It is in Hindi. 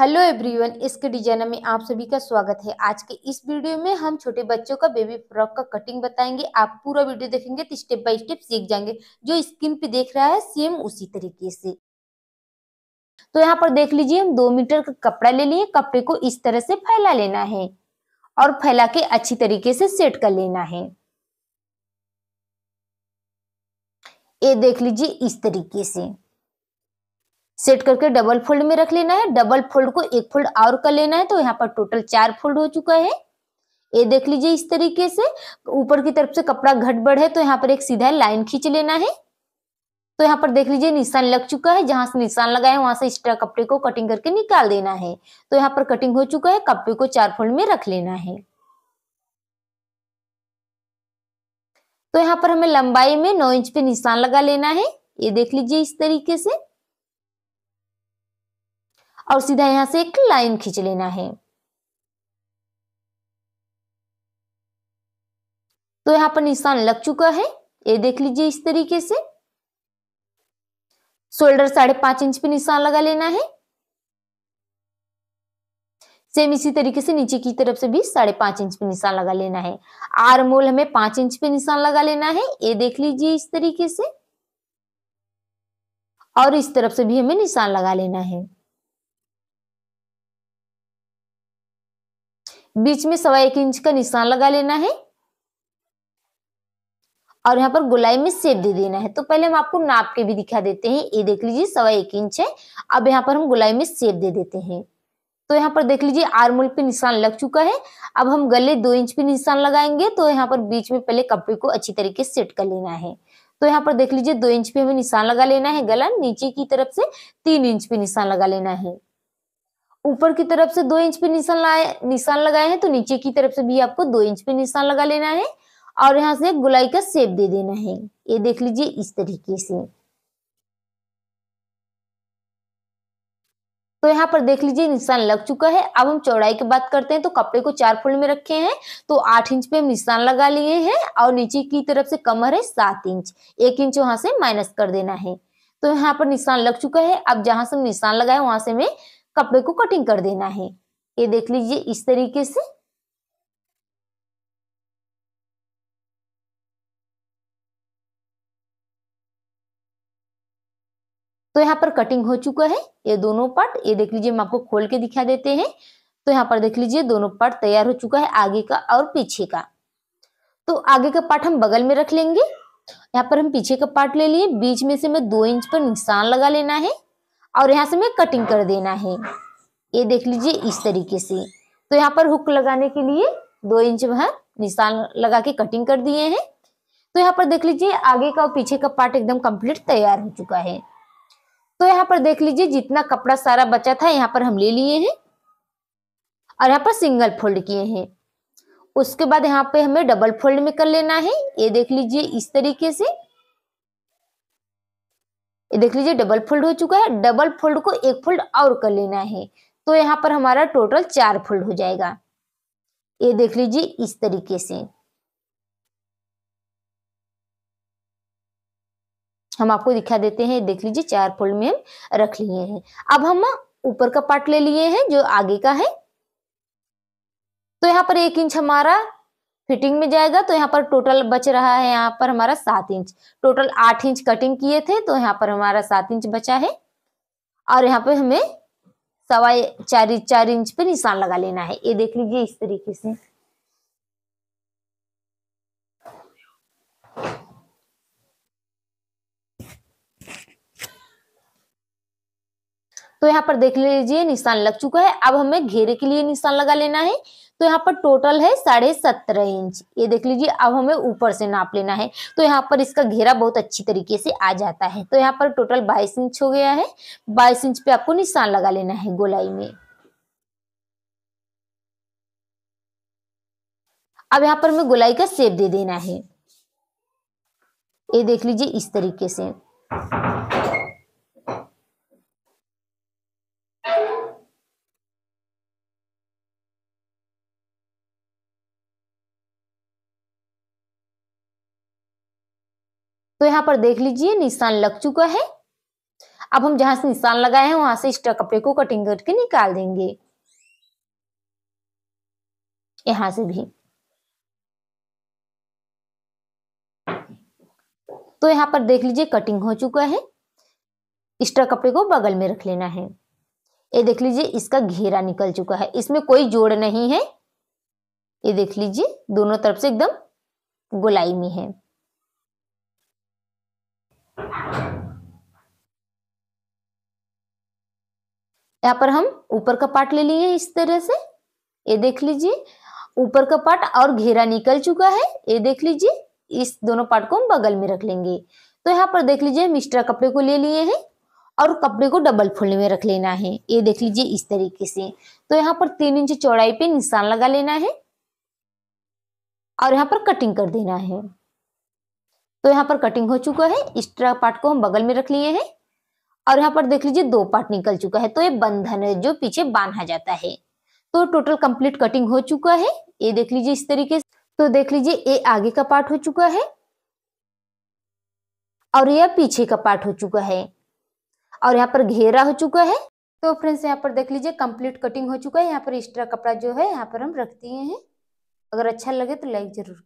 हेलो एवरीवन इसके डिजाइनर में आप सभी का स्वागत है आज के इस वीडियो में हम छोटे बच्चों का बेबी फ्रॉक का कटिंग बताएंगे आप पूरा वीडियो देखेंगे तो स्टेप बाय स्टेप सीख जाएंगे जो स्क्रीन पे देख रहा है सेम उसी तरीके से तो यहाँ पर देख लीजिए हम दो मीटर का कपड़ा ले लिए कपड़े को इस तरह से फैला लेना है और फैला के अच्छी तरीके से सेट कर लेना है ये देख लीजिए इस तरीके से सेट करके डबल फोल्ड में रख लेना है डबल फोल्ड को एक फोल्ड और कर लेना है तो यहाँ पर टोटल चार फोल्ड हो चुका है ये देख लीजिए इस तरीके से ऊपर की तरफ से कपड़ा घट बढ़ है तो यहाँ पर एक सीधा लाइन खींच लेना है तो यहाँ पर देख लीजिए निशान लग चुका है जहां से निशान लगा है वहां से एक्स्ट्रा कपड़े को कटिंग करके निकाल देना है तो यहाँ पर कटिंग हो चुका है कपड़े को चार फोल्ड में रख लेना है तो यहाँ पर हमें लंबाई में नौ इंच पे निशान लगा लेना है ये देख लीजिए इस तरीके से और सीधा यहां से एक लाइन खींच लेना है तो यहां पर निशान लग चुका है ये देख लीजिए इस तरीके से शोल्डर साढ़े पांच इंच पे निशान लगा लेना है सेम इसी तरीके से नीचे की तरफ से भी साढ़े पांच इंच पे निशान लगा लेना है आर मोल हमें पांच इंच पे निशान लगा लेना है ये देख लीजिए इस तरीके से और इस तरफ से भी हमें निशान लगा लेना है बीच में सवा एक इंच का निशान लगा लेना है और यहाँ पर गोलाई में सेप दे देना है तो पहले हम आपको नाप के भी दिखा देते हैं ये देख लीजिए सवा एक इंच है अब यहाँ पर हम गोलाई में सेप दे देते हैं तो यहाँ पर देख लीजिए आरमूल पे निशान लग चुका है अब हम गले दो इंच पे निशान लगाएंगे तो यहाँ पर बीच में पहले कपड़े को अच्छी तरीके से सेट कर लेना है तो यहाँ पर देख लीजिए दो इंच पे हमें निशान लगा लेना है गला नीचे की तरफ से तीन इंच पे निशान लगा लेना है ऊपर की तरफ से दो इंच पे निशान लाए निशान लगाए हैं तो नीचे की तरफ से भी आपको दो इंच पे निशान लगा लेना है और यहाँ से गुलाई का सेप दे देना है ये देख लीजिए इस तरीके से तो यहाँ पर देख लीजिए निशान लग चुका है अब हम चौड़ाई की बात करते हैं तो कपड़े को चार फोल्ड में रखे हैं तो आठ इंच पे हम निशान लगा लिए हैं और नीचे की तरफ से कमर है सात इंच एक इंच वहां से माइनस कर देना है तो यहाँ पर निशान लग चुका है अब जहां से हम निशान लगाए वहां से हमें कपड़े को कटिंग कर देना है ये देख लीजिए इस तरीके से तो यहाँ पर कटिंग हो चुका है ये दोनों पार्ट ये देख लीजिए हम आपको खोल के दिखा देते हैं तो यहाँ पर देख लीजिए दोनों पार्ट तैयार हो चुका है आगे का और पीछे का तो आगे का पार्ट हम बगल में रख लेंगे यहाँ पर हम पीछे का पार्ट ले लिए बीच में से मैं दो इंच पर निशान लगा लेना है और यहाँ से हमें कटिंग कर देना है ये देख लीजिए इस तरीके से तो यहाँ पर हुक लगाने के लिए दो इंच वह निशान लगा के कटिंग कर दिए हैं तो यहाँ पर देख लीजिए आगे का और पीछे का पार्ट एकदम कंप्लीट तैयार हो चुका है तो यहाँ पर देख लीजिए जितना कपड़ा सारा बचा था यहाँ पर हम ले लिए हैं और यहाँ पर सिंगल फोल्ड किए हैं उसके बाद यहाँ पे हमें डबल फोल्ड में कर लेना है ये देख लीजिए इस तरीके से ये देख लीजिए डबल फोल्ड हो चुका है डबल फोल्ड को एक फोल्ड और कर लेना है तो यहाँ पर हमारा टोटल चार फोल्ड हो जाएगा ये देख लीजिए इस तरीके से हम आपको दिखा देते हैं देख लीजिए चार फोल्ड में हम रख लिए हैं अब हम ऊपर का पार्ट ले लिए हैं जो आगे का है तो यहाँ पर एक इंच हमारा फिटिंग में जाएगा तो यहाँ पर टोटल बच रहा है यहाँ पर हमारा सात इंच टोटल आठ इंच कटिंग किए थे तो यहाँ पर हमारा सात इंच बचा है और यहाँ पे हमें सवा चार इंच चार इंच पे निशान लगा लेना है ये देख लीजिए इस तरीके से तो यहाँ पर देख लीजिए निशान लग चुका है अब हमें घेरे के लिए निशान लगा लेना है तो यहाँ पर टोटल है साढ़े सत्रह इंच ये देख लीजिए अब हमें ऊपर से नाप लेना है तो यहाँ पर इसका घेरा बहुत अच्छी तरीके से आ जाता है तो यहाँ पर टोटल बाईस इंच हो गया है बाईस इंच पे आपको निशान लगा लेना है गोलाई में अब यहाँ पर हमें गोलाई का सेप दे देना है ये देख लीजिए इस तरीके से तो यहाँ पर देख लीजिए निशान लग चुका है अब हम जहां से निशान लगाए हैं वहां से इस कपड़े को कटिंग करके निकाल देंगे यहां से भी तो यहाँ पर देख लीजिए कटिंग हो चुका है एक्स्ट्रा कपड़े को बगल में रख लेना है ये देख लीजिए इसका घेरा निकल चुका है इसमें कोई जोड़ नहीं है ये देख लीजिए दोनों तरफ से एकदम गोलाई में है यहाँ पर हम ऊपर का पार्ट ले लिए इस तरह से ये देख लीजिए ऊपर का पार्ट और घेरा निकल चुका है ये देख लीजिए इस दोनों पार्ट को हम बगल में रख लेंगे तो यहाँ पर देख लीजिए हम कपड़े को ले लिए हैं और कपड़े को डबल फोल्ड में रख लेना है ये देख लीजिए इस तरीके से तो यहाँ पर तीन इंच चौड़ाई पे निशान लगा लेना है और यहाँ पर कटिंग कर देना है तो यहाँ पर कटिंग हो चुका है एक्स्ट्रा पार्ट को हम बगल में रख लिए हैं और यहाँ पर देख लीजिए दो पार्ट निकल चुका है तो ये बंधन है जो पीछे बांधा जाता है तो टोटल कंप्लीट कटिंग हो चुका है ये देख लीजिए इस तरीके से तो देख लीजिए ये आगे का पार्ट हो चुका है और यह पीछे का पार्ट हो चुका है और यहाँ पर घेरा हो चुका है तो फ्रेंड्स यहाँ पर देख लीजिए कंप्लीट कटिंग हो चुका है यहाँ पर एक्स्ट्रा कपड़ा जो है यहाँ पर हम रख दिए हैं अगर अच्छा लगे तो लाइक जरूर